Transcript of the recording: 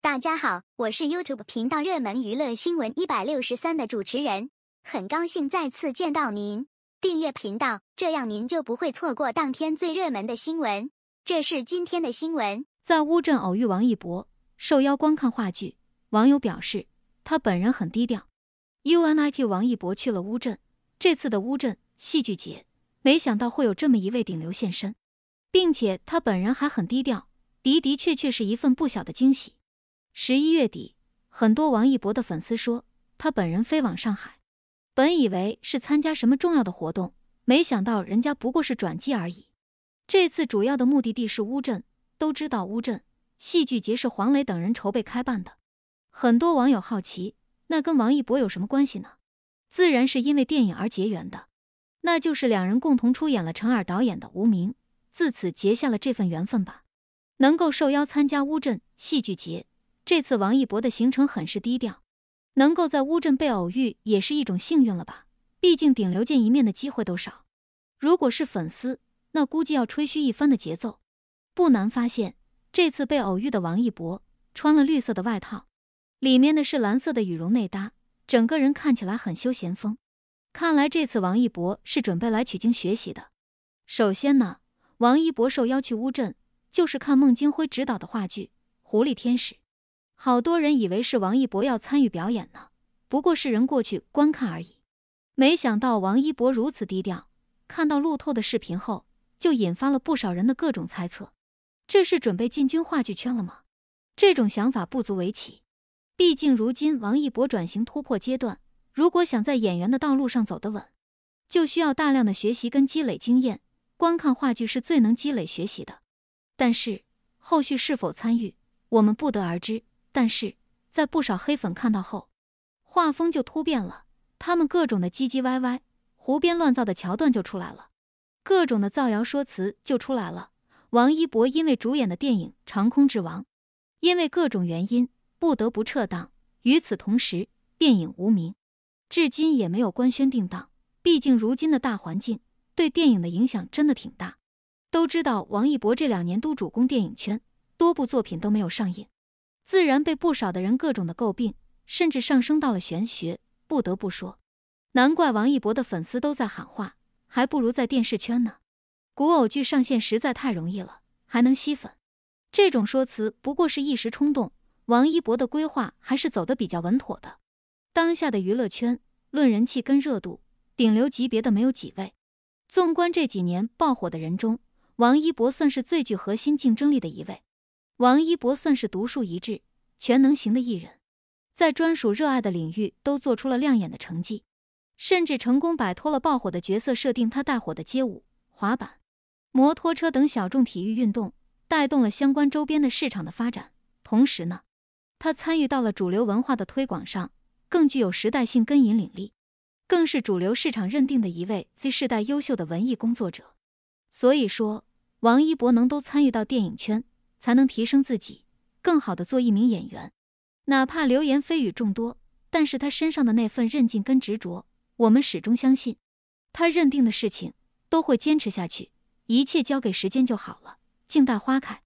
大家好，我是 YouTube 频道热门娱乐新闻一百六十三的主持人，很高兴再次见到您。订阅频道，这样您就不会错过当天最热门的新闻。这是今天的新闻：在乌镇偶遇王一博，受邀观看话剧。网友表示，他本人很低调。UNIQ 王一博去了乌镇，这次的乌镇戏剧节，没想到会有这么一位顶流现身，并且他本人还很低调，的的确确是一份不小的惊喜。十一月底，很多王一博的粉丝说，他本人飞往上海，本以为是参加什么重要的活动，没想到人家不过是转机而已。这次主要的目的地是乌镇，都知道乌镇戏剧节是黄磊等人筹备开办的。很多网友好奇，那跟王一博有什么关系呢？自然是因为电影而结缘的，那就是两人共同出演了陈耳导演的《无名》，自此结下了这份缘分吧。能够受邀参加乌镇戏剧节。这次王一博的行程很是低调，能够在乌镇被偶遇也是一种幸运了吧？毕竟顶流见一面的机会都少，如果是粉丝，那估计要吹嘘一番的节奏。不难发现，这次被偶遇的王一博穿了绿色的外套，里面的是蓝色的羽绒内搭，整个人看起来很休闲风。看来这次王一博是准备来取经学习的。首先呢，王一博受邀去乌镇，就是看孟京辉执导的话剧《狐狸天使》。好多人以为是王一博要参与表演呢，不过是人过去观看而已。没想到王一博如此低调，看到路透的视频后，就引发了不少人的各种猜测。这是准备进军话剧圈了吗？这种想法不足为奇，毕竟如今王一博转型突破阶段，如果想在演员的道路上走得稳，就需要大量的学习跟积累经验。观看话剧是最能积累学习的。但是后续是否参与，我们不得而知。但是在不少黑粉看到后，画风就突变了，他们各种的唧唧歪歪、胡编乱造的桥段就出来了，各种的造谣说辞就出来了。王一博因为主演的电影《长空之王》，因为各种原因不得不撤档。与此同时，电影《无名》至今也没有官宣定档。毕竟如今的大环境对电影的影响真的挺大。都知道王一博这两年都主攻电影圈，多部作品都没有上映。自然被不少的人各种的诟病，甚至上升到了玄学。不得不说，难怪王一博的粉丝都在喊话，还不如在电视圈呢。古偶剧上线实在太容易了，还能吸粉。这种说辞不过是一时冲动，王一博的规划还是走的比较稳妥的。当下的娱乐圈，论人气跟热度，顶流级别的没有几位。纵观这几年爆火的人中，王一博算是最具核心竞争力的一位。王一博算是独树一帜、全能型的艺人，在专属热爱的领域都做出了亮眼的成绩，甚至成功摆脱了爆火的角色设定。他带火的街舞、滑板、摩托车等小众体育运动，带动了相关周边的市场的发展。同时呢，他参与到了主流文化的推广上，更具有时代性跟引领力，更是主流市场认定的一位 Z 世代优秀的文艺工作者。所以说，王一博能都参与到电影圈。才能提升自己，更好的做一名演员。哪怕流言蜚语众多，但是他身上的那份韧劲跟执着，我们始终相信，他认定的事情都会坚持下去，一切交给时间就好了，静待花开。